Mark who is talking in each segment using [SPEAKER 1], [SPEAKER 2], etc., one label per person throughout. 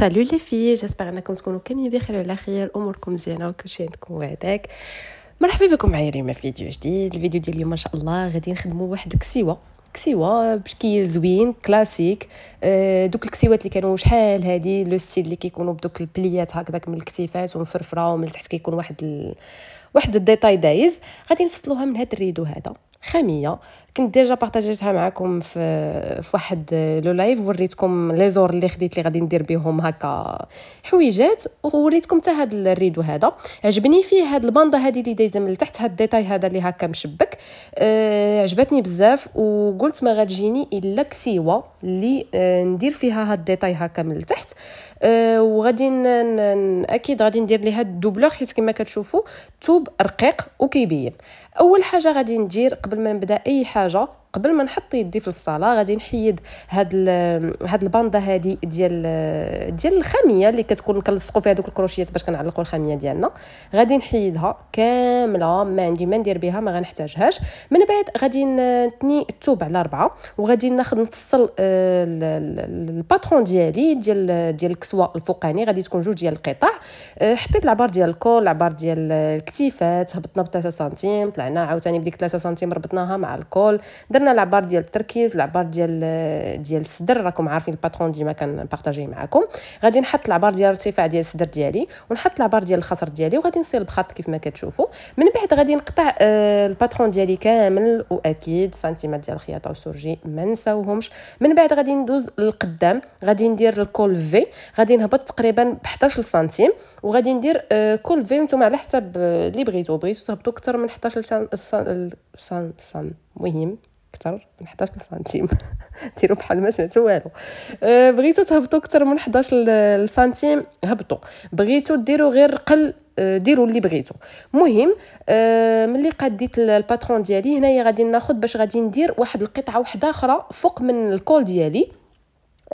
[SPEAKER 1] سالو لي في جيسبر انكم تكونوا كاملين بخير وعلى خير اموركم زينه وكل شيء عندكم وعداك مرحبا بكم معايا ريما فيديو جديد الفيديو ديال اليوم ان شاء الله غادي نخدموا واحد الكسيوه كسيوه بشكل زوين كلاسيك آه، دوك الكسيوات اللي كانوا شحال هادي لو ستيل اللي كيكونوا بدوك البليات هكذاك من الكتيفات ومفرفره ومن تحت كيكون واحد ال... واحد الديتاي دايز غادي نفصلوها من هاد الريدو هذا خاميه كنت ديجا بارطاجيتها معكم في في واحد لو لايف وريتكم لي زور اللي خديت اللي غادي ندير بهم هكا حويجات ووريتكم حتى هذا الريدو هذا عجبني فيه هاد الباندا هذه اللي دايزه من التحت هاد الديتاي هذا اللي هكا مشبك أه عجبتني بزاف وقلت ما غتجيني الا كسيوه اللي أه ندير فيها هاد الديتاي هكا من التحت أه وغادي اكيد غادي ندير ليها الدوبلور حيت كما كتشوفوا توب رقيق وكيبين اول حاجه غادي ندير قبل ما نبدا اي حاجه genre قبل ما نحط يدي في الفصاله غادي نحيد هاد هاد الباندا هادي ديال ديال الخاميه اللي كتكون كنلصقوا فيها دوك الكروشيات باش كنعلقوا الخاميه ديالنا غادي نحيدها كامله ما عندي ما ندير بها ما غنحتاجهاش من بعد غادي نتني الثوب على ربعه وغادي ناخذ نفصل آه، الباترون ديالي ديال ديال الكسوه الفوقاني غادي تكون جوج ديال القطع آه، حطيت العبار ديال الكول العبار ديال الكتيفات هبطنا ب 3 سنتيم طلعنا عاوتاني بديك 3 سنتيم ربطناها مع الكول درنا عندنا العبار ديال التركيز العبار ديال ديال الصدر راكم عارفين الباترون ديما كنبارطاجي معاكم غادي نحط العبار ديال الارتفاع ديال الصدر ديالي ونحط العبار ديال الخصر ديالي وغادي نصير بخط كيف ما كتشوفوا من بعد غادي نقطع آه، الباترون ديالي كامل واكيد سنتيمات ديال الخياطه وسورجي ما نساوهمش من بعد غادي ندوز للقدام غادي ندير الكول في غادي نهبط تقريبا ب 11 سنتيم وغادي ندير آه، كول في نتوما على حسب اللي آه، بغيتو بغيتو تهبطوا اكثر من 11 سن مهم اكثر من 11 سنتيم ديروا بحال ما سمعتوا والو أه، بغيتو تهبطوا اكثر من 11 سنتيم هبطوا بغيتو ديروا غير قل أه، ديروا اللي بغيتو مهم أه، ملي قديت الباترون ديالي هنايا غادي ناخذ باش غادي ندير واحد القطعه واحده اخرى فوق من الكول ديالي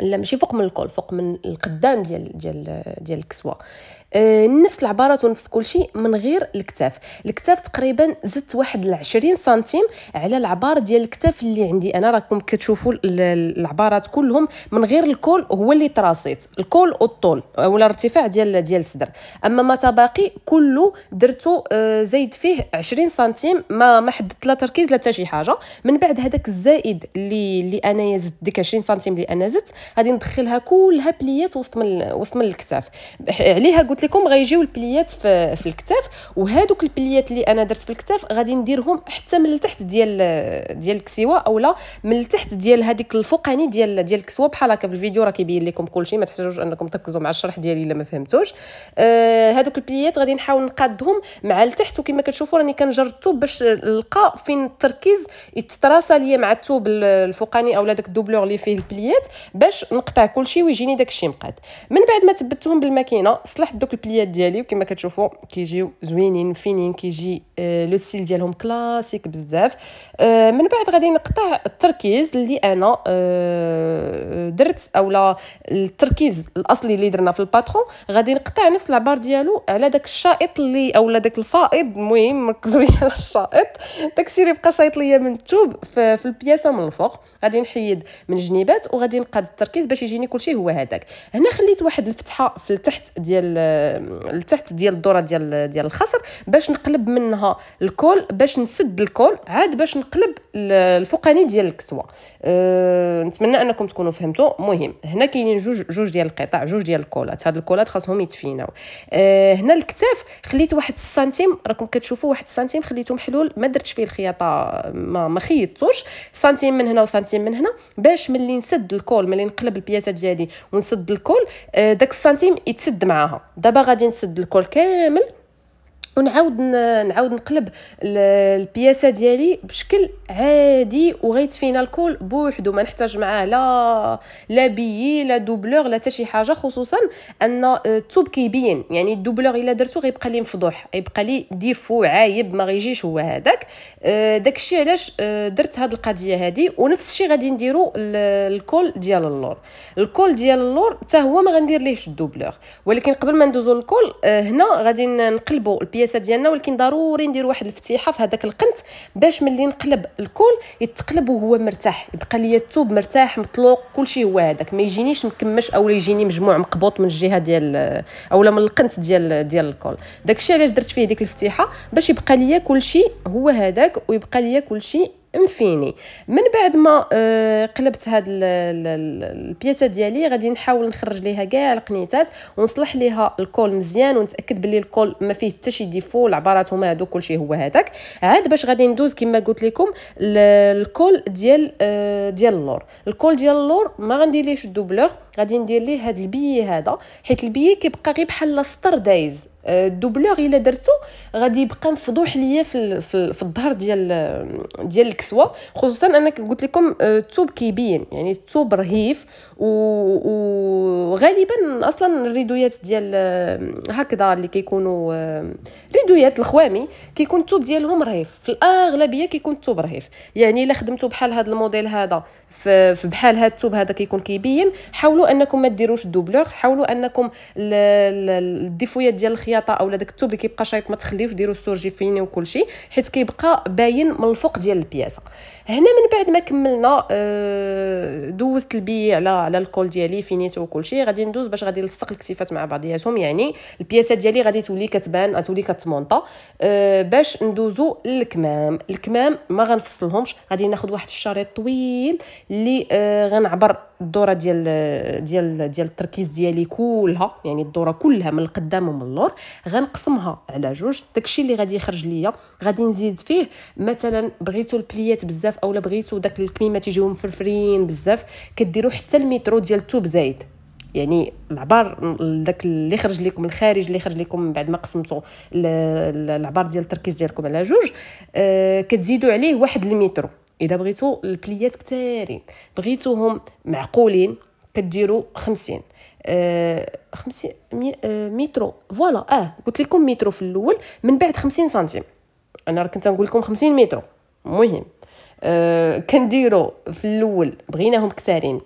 [SPEAKER 1] لا ماشي فوق من الكول فوق من القدام ديال ديال ديال الكسوه آه، نفس العبارات ونفس كل شيء من غير الكتاف الكتاف تقريبا زدت واحد العشرين 20 سنتيم على العبار ديال الكتاف اللي عندي انا راكم كتشوفوا العبارات كلهم من غير الكول هو اللي تراصيت الكول والطول ولا الارتفاع ديال ديال الصدر اما ما تباقي كله درتو زيد آه، زايد فيه 20 سنتيم ما ما حددت لا تركيز لا شي حاجه من بعد هذاك الزائد اللي اللي انايا زدت ديك 20 سنتيم اللي انا زدت غادي ندخلها كلها بليات وسط من وسط من الكتاف عليها قلت قلت لكم غيجيو البليات في, في الكتاف وهذوك البليات اللي انا درت في الكتاف غادي نديرهم حتى من التحت ديال ديال الكسيوه اولا من التحت ديال هذيك الفوقاني ديال ديال الكسوه بحال هكا في الفيديو راه كيبين لكم كلشي ما تحتاجوش انكم تركزوا مع الشرح ديالي الا ما فهمتوش آه البليات غادي نحاول نقادهم مع التحت وكما كتشوفوا راني الثوب باش نلقى فين التركيز يتتراسى ليا مع الثوب الفوقاني اولا داك الدوبلور اللي فيه البليات باش نقطع كلشي ويجيني داك الشيء مقاد من بعد ما ثبتهم بالماكينه صلحت دوك البليات ديالي وكما كتشوفوا كيجيو زوينين فينين كيجي لو ستيل ديالهم كلاسيك بزاف من بعد غادي نقطع التركيز اللي انا درت اولا التركيز الاصلي اللي درنا في الباترون غادي نقطع نفس العبار ديالو على داك الشائط اللي اولا داك الفائض المهم مركزوا على الشائط داكشي اللي بقى شايط ليا من التوب في البياسه من الفوق غادي نحيد من الجنيبات وغادي نقاد التركيز باش يجيني كلشي هو هذاك هنا خليت واحد الفتحه في التحت ديال لتحت ديال الذره ديال ديال الخصر باش نقلب منها الكول باش نسد الكول عاد باش نقلب الفوقاني ديال الكسوه أه نتمنى انكم تكونوا فهمتوا المهم هنا كاينين جوج جوج ديال القطع جوج ديال الكولات هاد الكولات خاصهم يتفيناو أه هنا الكتاف خليت واحد السنتيم راكم كتشوفوا واحد السنتيم خليته محلول ما درتش فيه الخياطه ما, ما خيطتوش سنتيم من هنا وسنتيم من هنا باش ملي نسد الكول ملي نقلب البياسه ديالي ونسد الكول أه، داك السنتيم يتسد معاها دابا غادي نسد الكول كامل ونعاود نعاود نقلب البياسه ديالي بشكل عادي وغيت فينا الكل بوحدو ما نحتاج معاه لا لا بيي لا دوبلور لا حتى شي حاجه خصوصا ان آه، الثوب كيبين يعني الدوبلور الا درتو غيبقى لي مفضوح غيبقى لي ديفو عايب ما غيجيش هو هذاك آه، داكشي علاش آه، درت هاد القضيه هادي ونفس الشيء غادي نديرو الكول ديال اللور الكول ديال اللور حتى هو ما غندير ليهش الدوبلور ولكن قبل ما ندوزو الكول هنا غادي نقلبو البياسه الياسه ديالنا ولكن ضروري ندير واحد الفتيحه في هذاك القنت باش ملي نقلب الكول يتقلب وهو مرتاح يبقى ليا الثوب مرتاح مطلوق كلشي هو هذاك ما يجينيش مكمش او يجيني مجموع مقبوط من الجهه ديال اولا من القنت ديال ديال الكول داكشي علاش درت فيه ديك الفتيحه باش يبقى ليا كلشي هو هذاك ويبقى ليا كلشي انفيني من بعد ما آه، قلبت هاد البيتا ديالي غادي نحاول نخرج ليها كاع القنيتات ونصلح ليها الكول مزيان ونتاكد بلي الكول ما فيه حتى شي ديفو العبارات هما هادو كلشي هو هذاك عاد باش غادي ندوز كما قلت لكم الكول ديال آه، ديال اللور الكول ديال اللور ما غندير دوبلور غادي ندير ليه هاد البيي هذا حيت البيي كيبقى غير بحال السطر دايز الدوبلور آه، الا درتو غادي يبقى مفضوح ليا في في الظهر ديال آه، ديال الكسوه خصوصا انا قلت لكم آه، الثوب كيبين يعني الثوب رهيف وغالبا اصلا الريدويات ديال هكذا اللي كيكونوا ريدويات الخوامي كيكون الثوب ديالهم رهيف في الاغلبيه كيكون الثوب رهيف يعني الا خدمتو بحال هذا الموديل هذا في بحال هذا الثوب هذا كيكون كيبين حاولوا حاولوا انكم ما ديروش دوبلوغ حاولوا انكم الديفويات ديال الخياطه اولا داك الثوب اللي كيبقى شايط ما تخليوش ديروا السورجي فيني وكلشي حيت كيبقى باين من الفوق ديال البياسه هنا من بعد ما كملنا آه، دوزت البي على على الكول ديالي فينيتو وكلشي غادي ندوز باش غادي نلصق الكتيفات مع بعضياتهم يعني البياسه ديالي غادي تولي كتبان غتولي كتمونطا آه، باش ندوزو للكمام الكمام ما غنفصلهمش غادي ناخذ واحد الشريط طويل اللي آه، غنعبر الدوره ديال ديال ديال التركيز ديالي كلها يعني الدوره كلها من القدام ومن اللور غنقسمها على جوج داكشي اللي غادي يخرج ليا غادي نزيد فيه مثلا بغيتو البليات بزاف اولا بغيتو داك الكميمات يجيو مفرفرين بزاف كديروا حتى المترو ديال التوب زايد يعني العبار داك اللي خرج لكم الخارج اللي خرج لكم بعد ما قسمتوا العبار ديال التركيز ديالكم على جوج آه كتزيدوا عليه واحد المترو اذا بغيتو البليات كثارين بغيتوهم معقولين كديروا 50 50 مي آه، مترو فوالا اه قلت لكم مترو في الاول من بعد 50 سنتيم انا راه كنت نقول لكم 50 مترو مهم آه كنديروا في الاول بغيناهم كثارين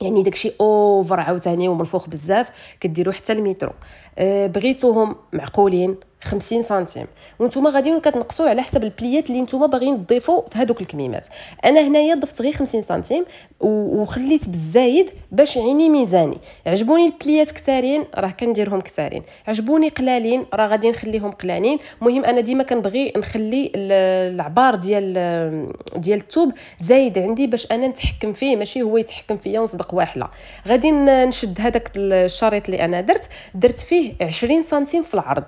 [SPEAKER 1] يعني داكشي اوفر عاوتاني ومرفوخ بزاف كديروا حتى المترو آه بغيتوهم معقولين 50 سنتيم وانتم غاديين كتنقصوا على حسب البليات اللي نتوما باغيين تضيفوا في هذوك الكميمات انا هنايا ضفت غير 50 سنتيم وخليت بالزايد باش عيني ميزاني عجبوني البليات كثارين راه كنديرهم كثارين عجبوني قلالين راه غادي نخليهم قلالين المهم انا ديما كنبغي نخلي العبار ديال ديال الثوب زايد عندي باش انا نتحكم فيه ماشي هو يتحكم فيا ونصدق واحله غادي نشد هذاك الشريط اللي انا درت درت فيه 20 سنتيم في العرض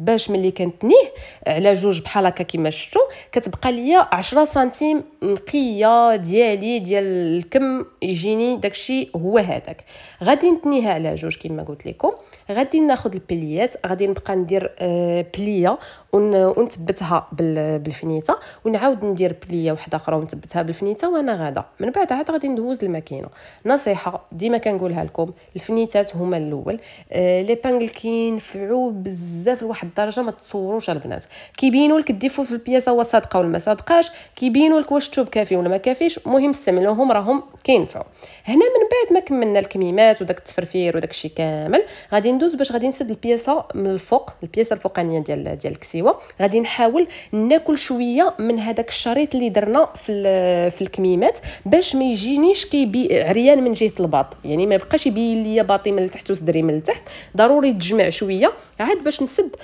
[SPEAKER 1] باش ملي كنتنيه على جوج بحال هكا كيما شفتوا كتبقى ليا 10 سنتيم نقيه ديالي ديال الكم يجيني داكشي هو هذاك غادي نتنيها على جوج كيما قلت لكم غادي ناخذ البليات غادي نبقى ندير آه، بليه ونثبتها بالفنيته ونعاود ندير بليه وحده اخرى ونثبتها بالفنيته وانا غاده من بعد عاد غادي ندوز الماكينه نصيحه ديما كنقولها لكم الفنيتات هما الاول آه، لي بانغل كينفعوا بزاف لواحد الدرجه ما تصوروش البنات كيبينوا لك الديفو في البياسه هو صادقه ولا ما صادقاش كيبينوا لك واش الثوب كافي ولا ما كافيش المهم استعملوهم راهم كينفعوا هنا من بعد ما كملنا الكميمات وداك التفرفير وداك الشيء كامل غادي ندوز باش غادي نسد البياسه من الفوق البياسه الفوقانيه ديال ديال الكسيوه ايوا غادي نحاول ناكل شويه من هذاك الشريط اللي درنا في في الكميمات باش ما يجينيش كيبي عريان من جهه الباط يعني ما يبقاش يبين ليا باطي من التحت وصدري من التحت ضروري تجمع شويه عاد باش نسد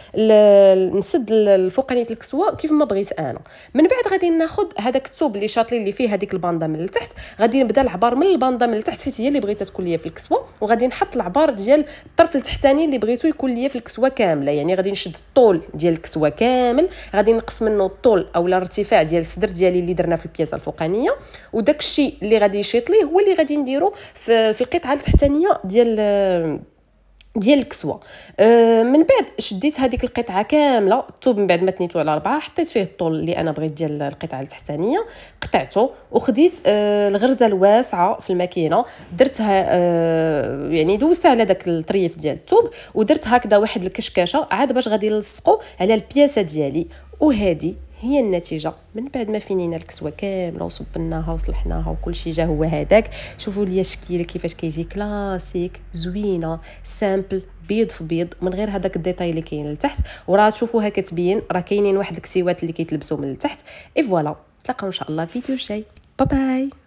[SPEAKER 1] نسد الفوقانيه الكسوه كيف ما بغيت انا من بعد غادي ناخذ هذاك الثوب اللي شاطلي اللي فيه هذيك الباندا من التحت غادي نبدا العبار من الباندا من التحت حيت هي اللي بغيتها تكون ليا في الكسوه وغادي نحط العبار ديال الطرف التحتاني اللي بغيتو يكون ليا في الكسوه كامله يعني غادي نشد الطول ديال الكسوه السوا كامل غادي نقص منه الطول اولا الارتفاع ديال الصدر ديالي اللي درنا في البياسه الفوقانيه وداك الشيء اللي غادي يشيط ليه هو اللي غادي نديرو في, في القطعه التحتانيه ديال ديال الكسوه أه من بعد شديت هذيك القطعه كامله الثوب من بعد ما تنيتو على ربعة حطيت فيه الطول اللي انا بغيت ديال القطعه التحتانيه قطعته وخديت أه الغرزه الواسعه في الماكينه درتها أه يعني دوزتها على داك الطريف ديال الثوب ودرت هكذا واحد الكشكاشة عاد باش غادي نلصقو على البياسه ديالي وهذه هي النتيجه من بعد ما فينينا الكسوه كامله وصبناها وصلحناها وكل شيء جا هو هذاك شوفوا لي الشكل كيفاش كيجي كلاسيك زوينه سامبل بيض في بيض من غير هذاك الديتاي اللي كاين لتحت وراه تشوفوها كتبين راه كاينين واحد الكسيوات اللي كيتلبسوا من لتحت اي فوالا نتلاقاو ان شاء الله في فيديو جاي باي باي